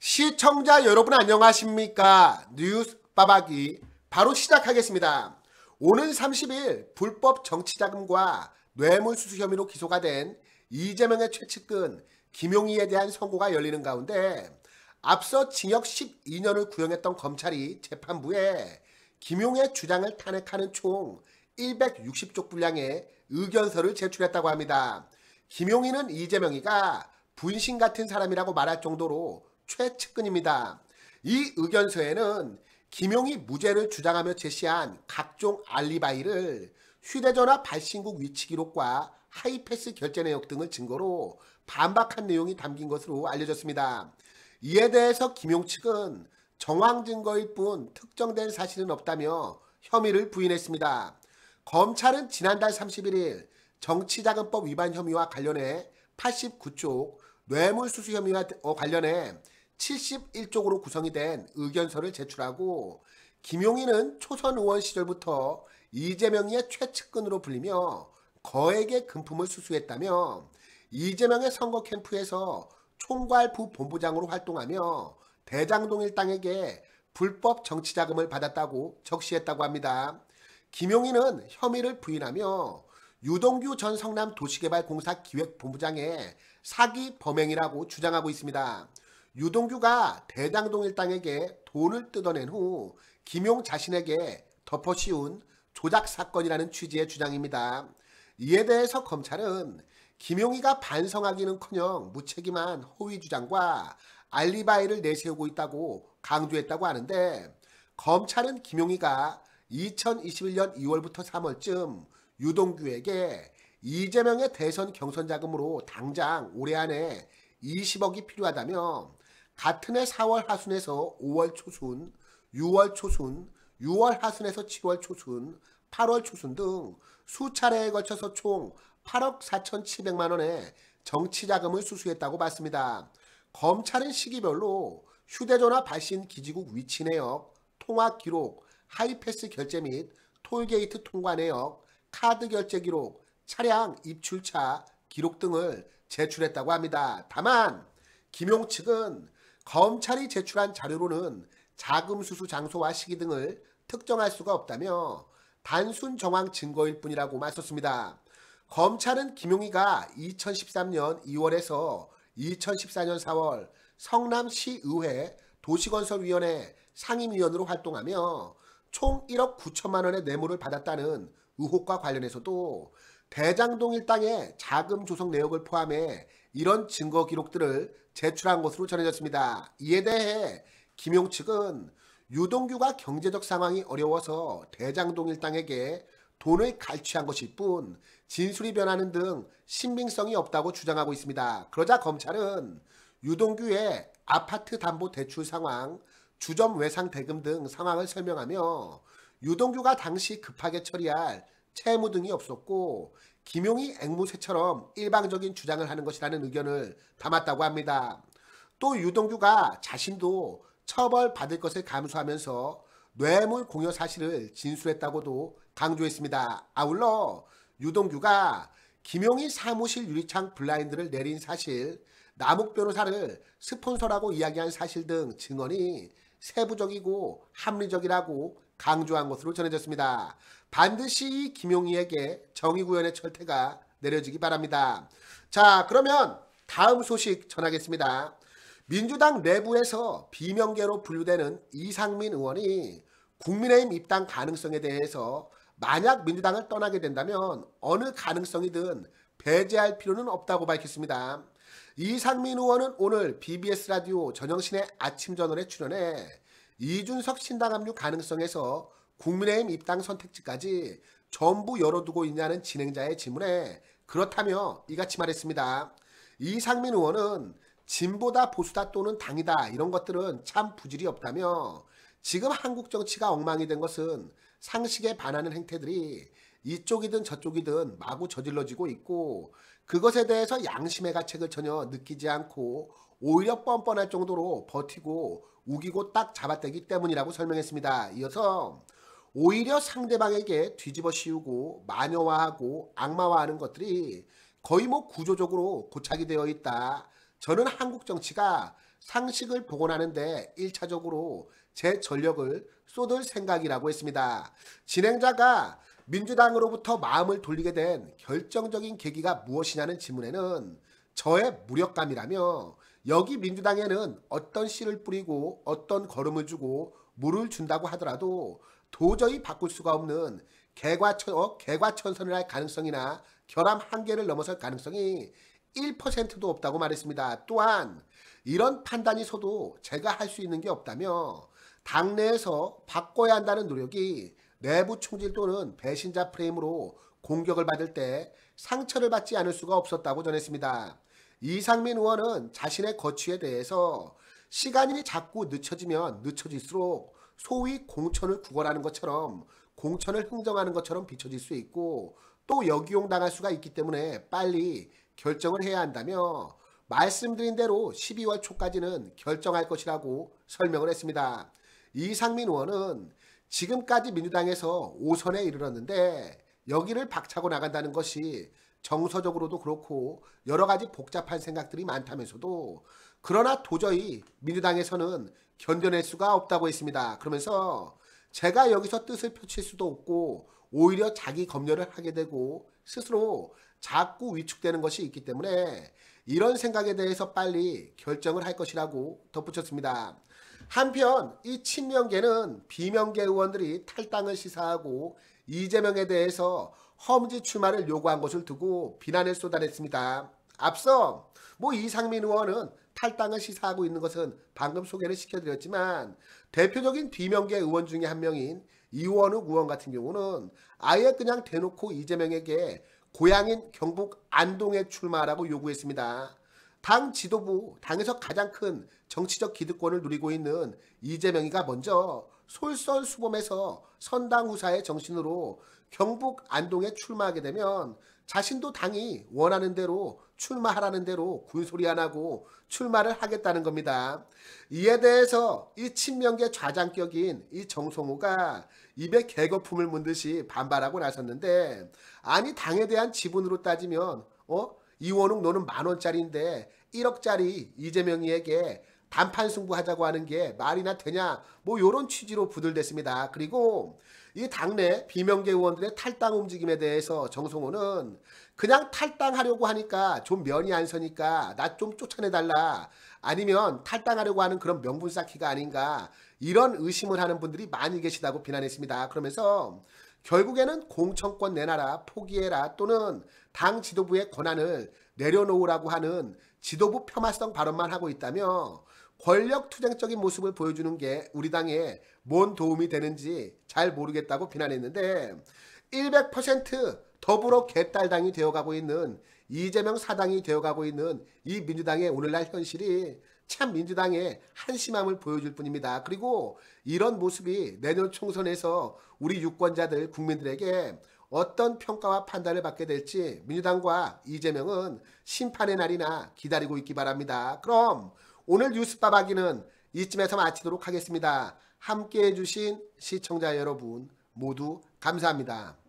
시청자 여러분 안녕하십니까 뉴스 빠박이 바로 시작하겠습니다 오는 30일 불법 정치자금과 뇌물수수 혐의로 기소가 된 이재명의 최측근 김용희에 대한 선고가 열리는 가운데 앞서 징역 12년을 구형했던 검찰이 재판부에 김용의 주장을 탄핵하는 총 160쪽 분량의 의견서를 제출했다고 합니다. 김용희는 이재명이가 분신 같은 사람이라고 말할 정도로 최측근입니다. 이 의견서에는 김용이 무죄를 주장하며 제시한 각종 알리바이를 휴대전화 발신국 위치 기록과 하이패스 결제 내역 등을 증거로 반박한 내용이 담긴 것으로 알려졌습니다. 이에 대해서 김용 측은 정황 증거일 뿐 특정된 사실은 없다며 혐의를 부인했습니다. 검찰은 지난달 31일 정치자금법 위반 혐의와 관련해 89쪽 뇌물수수 혐의와 관련해 71쪽으로 구성이 된 의견서를 제출하고 김용희는 초선 의원 시절부터 이재명의 최측근으로 불리며 거액의 금품을 수수했다며 이재명의 선거 캠프에서 총괄 부본부장으로 활동하며 대장동 일당에게 불법 정치자금을 받았다고 적시했다고 합니다. 김용희는 혐의를 부인하며 유동규 전 성남도시개발공사 기획본부장의 사기 범행이라고 주장하고 있습니다. 유동규가 대당동 일당에게 돈을 뜯어낸 후 김용 자신에게 덮어씌운 조작 사건이라는 취지의 주장입니다. 이에 대해서 검찰은 김용희가 반성하기는커녕 무책임한 허위 주장과 알리바이를 내세우고 있다고 강조했다고 하는데 검찰은 김용희가 2021년 2월부터 3월쯤 유동규에게 이재명의 대선 경선 자금으로 당장 올해 안에 20억이 필요하다며 같은 해 4월 하순에서 5월 초순, 6월 초순, 6월 하순에서 7월 초순, 8월 초순 등 수차례에 걸쳐서 총 8억 4,700만원의 정치자금을 수수했다고 봤습니다. 검찰은 시기별로 휴대전화 발신 기지국 위치 내역, 통화 기록, 하이패스 결제 및 톨게이트 통과 내역, 카드 결제 기록, 차량 입출차 기록 등을 제출했다고 합니다. 다만 김용 측은 검찰이 제출한 자료로는 자금 수수 장소와 시기 등을 특정할 수가 없다며 단순 정황 증거일 뿐이라고 맞섰습니다. 검찰은 김용희가 2013년 2월에서 2014년 4월 성남시의회 도시건설위원회 상임위원으로 활동하며 총 1억 9천만 원의 뇌물을 받았다는 의혹과 관련해서도 대장동 일당의 자금 조성 내역을 포함해 이런 증거 기록들을 제출한 것으로 전해졌습니다. 이에 대해 김용 측은 유동규가 경제적 상황이 어려워서 대장동 일당에게 돈을 갈취한 것일 뿐 진술이 변하는 등 신빙성이 없다고 주장하고 있습니다. 그러자 검찰은 유동규의 아파트 담보 대출 상황, 주점 외상 대금 등 상황을 설명하며 유동규가 당시 급하게 처리할 채무 등이 없었고 김용희 앵무새처럼 일방적인 주장을 하는 것이라는 의견을 담았다고 합니다. 또 유동규가 자신도 처벌받을 것을 감수하면서 뇌물 공여 사실을 진술했다고도 강조했습니다. 아울러 유동규가 김용희 사무실 유리창 블라인드를 내린 사실, 남욱 변호사를 스폰서라고 이야기한 사실 등 증언이 세부적이고 합리적이라고 강조한 것으로 전해졌습니다. 반드시 김용희에게 정의구현의 철퇴가 내려지기 바랍니다. 자 그러면 다음 소식 전하겠습니다. 민주당 내부에서 비명계로 분류되는 이상민 의원이 국민의힘 입당 가능성에 대해서 만약 민주당을 떠나게 된다면 어느 가능성이든 배제할 필요는 없다고 밝혔습니다. 이상민 의원은 오늘 BBS 라디오 전영신의 아침 전원에 출연해 이준석 신당 합류 가능성에서 국민의힘 입당 선택지까지 전부 열어두고 있냐는 진행자의 질문에 그렇다며 이같이 말했습니다. 이상민 의원은 진보다 보수다 또는 당이다 이런 것들은 참 부질이 없다며 지금 한국 정치가 엉망이 된 것은 상식에 반하는 행태들이 이쪽이든 저쪽이든 마구 저질러지고 있고 그것에 대해서 양심의 가책을 전혀 느끼지 않고 오히려 뻔뻔할 정도로 버티고 우기고 딱 잡아떼기 때문이라고 설명했습니다. 이어서 오히려 상대방에게 뒤집어 씌우고 마녀화하고 악마화하는 것들이 거의 뭐 구조적으로 고착이 되어 있다. 저는 한국 정치가 상식을 복원하는데 1차적으로 제 전력을 쏟을 생각이라고 했습니다. 진행자가 민주당으로부터 마음을 돌리게 된 결정적인 계기가 무엇이냐는 질문에는 저의 무력감이라며 여기 민주당에는 어떤 씨를 뿌리고 어떤 걸음을 주고 물을 준다고 하더라도 도저히 바꿀 수가 없는 개과천, 어, 개과천선을 할 가능성이나 결함 한계를 넘어설 가능성이 1%도 없다고 말했습니다. 또한 이런 판단이서도 제가 할 수 있는 게 없다며 당내에서 바꿔야 한다는 노력이 내부 총질 또는 배신자 프레임으로 공격을 받을 때 상처를 받지 않을 수가 없었다고 전했습니다. 이상민 의원은 자신의 거취에 대해서 시간이 자꾸 늦춰지면 늦춰질수록 소위 공천을 구걸하는 것처럼 공천을 흥정하는 것처럼 비춰질 수 있고 또 역이용 당할 수가 있기 때문에 빨리 결정을 해야 한다며 말씀드린 대로 12월 초까지는 결정할 것이라고 설명을 했습니다. 이상민 의원은 지금까지 민주당에서 5선에 이르렀는데 여기를 박차고 나간다는 것이 정서적으로도 그렇고 여러 가지 복잡한 생각들이 많다면서도 그러나 도저히 민주당에서는 견뎌낼 수가 없다고 했습니다. 그러면서 제가 여기서 뜻을 펼칠 수도 없고 오히려 자기 검열을 하게 되고 스스로 자꾸 위축되는 것이 있기 때문에 이런 생각에 대해서 빨리 결정을 할 것이라고 덧붙였습니다. 한편 이 친명계는 비명계 의원들이 탈당을 시사하고 이재명에 대해서 험지 출마를 요구한 것을 두고 비난을 쏟아냈습니다. 앞서 뭐 이상민 의원은 탈당을 시사하고 있는 것은 방금 소개를 시켜드렸지만 대표적인 비명계 의원 중에 한 명인 이원욱 의원 같은 경우는 아예 그냥 대놓고 이재명에게 고향인 경북 안동에 출마하라고 요구했습니다. 당 지도부, 당에서 가장 큰 정치적 기득권을 누리고 있는 이재명이가 먼저 솔선수범해서 선당후사의 정신으로 경북 안동에 출마하게 되면 자신도 당이 원하는 대로 출마하라는 대로 군소리 안 하고 출마를 하겠다는 겁니다. 이에 대해서 이 친명계 좌장격인 이 정성호가 입에 개거품을 문듯이 반발하고 나섰는데 아니 당에 대한 지분으로 따지면 어? 이원욱 너는 만원짜리인데 1억짜리 이재명이에게 단판 승부하자고 하는 게 말이나 되냐 뭐 이런 취지로 부들댔습니다. 그리고 이 당내 비명계 의원들의 탈당 움직임에 대해서 정성호는 그냥 탈당하려고 하니까 좀 면이 안 서니까 나 좀 쫓아내달라 아니면 탈당하려고 하는 그런 명분 쌓기가 아닌가 이런 의심을 하는 분들이 많이 계시다고 비난했습니다. 그러면서 결국에는 공천권 내놔라 포기해라 또는 당 지도부의 권한을 내려놓으라고 하는 지도부 폄하성 발언만 하고 있다며 권력투쟁적인 모습을 보여주는 게 우리 당에 뭔 도움이 되는지 잘 모르겠다고 비난했는데 100% 더불어 개딸당이 되어가고 있는 이재명 사당이 되어가고 있는 이 민주당의 오늘날 현실이 참 민주당의 한심함을 보여줄 뿐입니다. 그리고 이런 모습이 내년 총선에서 우리 유권자들 국민들에게 어떤 평가와 판단을 받게 될지 민주당과 이재명은 심판의 날이나 기다리고 있기 바랍니다. 그럼 오늘 뉴스바바기는 이쯤에서 마치도록 하겠습니다. 함께해 주신 시청자 여러분 모두 감사합니다.